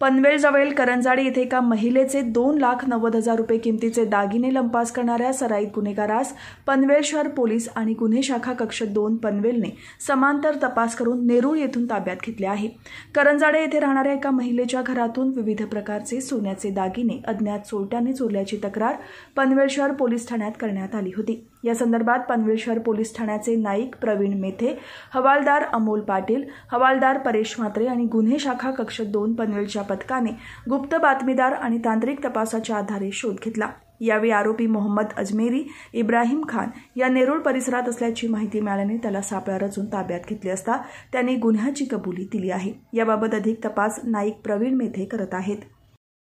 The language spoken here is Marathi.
पनवेलजवळील करंजाडी येथे एका महिलेचे दोन लाख नव्वद हजार रुपये किमतीचे दागिने लंपास करणाऱ्या सराईत गुन्हेगारास पनवेल शहर पोलीस आणि गुन्हे शाखा कक्ष दोन पनवेलने समांतर तपास करून नेरूळ येथून ताब्यात घेतले आहे करंजाडे येथे राहणाऱ्या एका महिलेच्या घरातून विविध प्रकारचे सोन्याचे दागिने अज्ञात चोरट्याने चोरल्याची तक्रार पनवेल शहर पोलीस ठाण्यात करण्यात आली होती या संदर्भात पनवेल शहर पोलीस ठाण्याचे नाईक प्रवीण मेथे हवालदार अमोल पाटील हवालदार परेश म्हात्रे आणि गुन्हे शाखा कक्ष दोन पनवेलच्या पथकाने गुप्त बातमीदार आणि तांत्रिक तपासाच्या आधारे शोध घेतला यावेळी आरोपी मोहम्मद अजमेरी इब्राहिम खान या नेरूळ परिसरात असल्याची माहिती मिळाल्याने त्याला सापळा रचून ताब्यात घेतले असता त्याने गुन्ह्याची कबुली दिली आहे याबाबत अधिक तपास नाईक प्रवीण मेथे करत आहेत